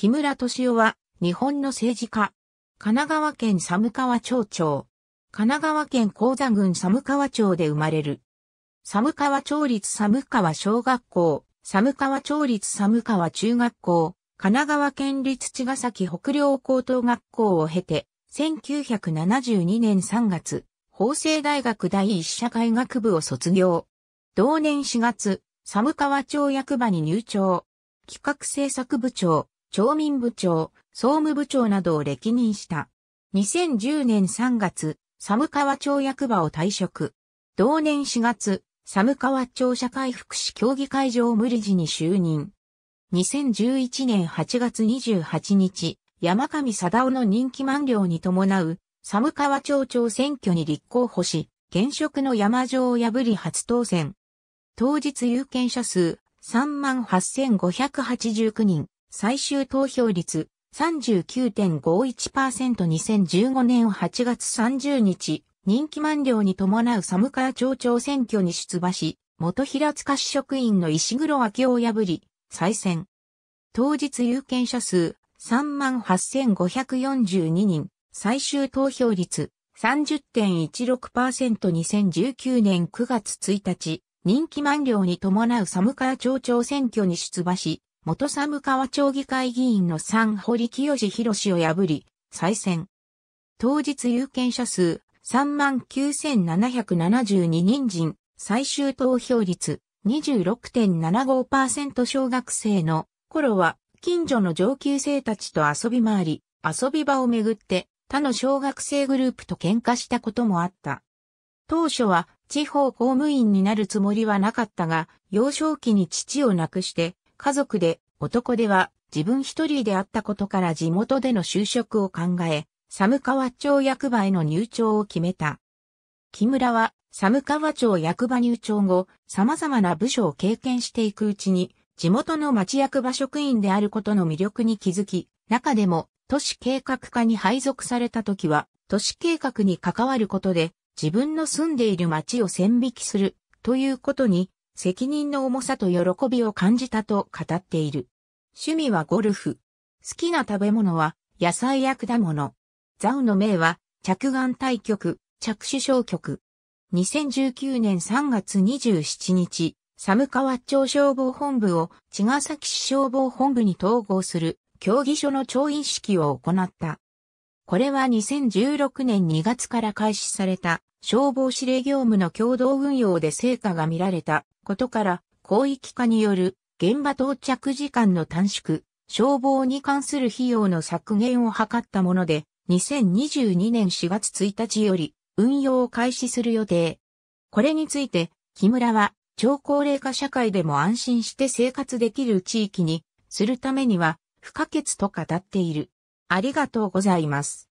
木村敏夫は、日本の政治家。神奈川県寒川町長。神奈川県高座郡寒川町で生まれる。寒川町立寒川小学校、寒川町立寒川中学校、神奈川県立茅ヶ崎北陵高等学校を経て、1972年3月、法政大学第一社会学部を卒業。同年4月、寒川町役場に入庁。企画制作部長、町民部長、総務部長などを歴任した。2010年3月、寒川町役場を退職。同年4月、寒川町社会福祉協議会を無理事に就任。2011年8月28日、山上貞夫の任期満了に伴う、寒川町長選挙に立候補し、現職の山城を破り初当選。当日有権者数38,589人。最終投票率 39.51%2015 年8月30日、任期満了に伴う寒川町長選挙に出馬し、元平塚市職員の石黒明夫を破り、再選。当日有権者数38,542人、最終投票率 30.16%2019 年9月1日、任期満了に伴う寒川町長選挙に出馬し、元寒川町議会議員の三堀清志博を破り、再選。当日有権者数39,772人人、最終投票率26.75%小学生の頃は近所の上級生たちと遊び回り、遊び場をめぐって他の小学生グループと喧嘩したこともあった。当初は地方公務員になるつもりはなかったが、幼少期に父を亡くして家族で、男では自分一人であったことから地元での就職を考え、寒川町役場への入庁を決めた。木村は寒川町役場入庁後、様々な部署を経験していくうちに、地元の町役場職員であることの魅力に気づき、中でも都市計画課に配属された時は、都市計画に関わることで、自分の住んでいる町を線引きするということに責任の重さと喜びを感じたと語っている。趣味はゴルフ。好きな食べ物は野菜や果物。ザウの名は着眼対局、着手小局。2019年3月27日、寒川町消防本部を茅ヶ崎市消防本部に統合する競技所の調印式を行った。これは2016年2月から開始された消防指令業務の共同運用で成果が見られたことから、広域化による現場到着時間の短縮、消防に関する費用の削減を図ったもので、2022年4月1日より運用を開始する予定。これについて、木村は超高齢化社会でも安心して生活できる地域にするためには不可欠と語っている。ありがとうございます。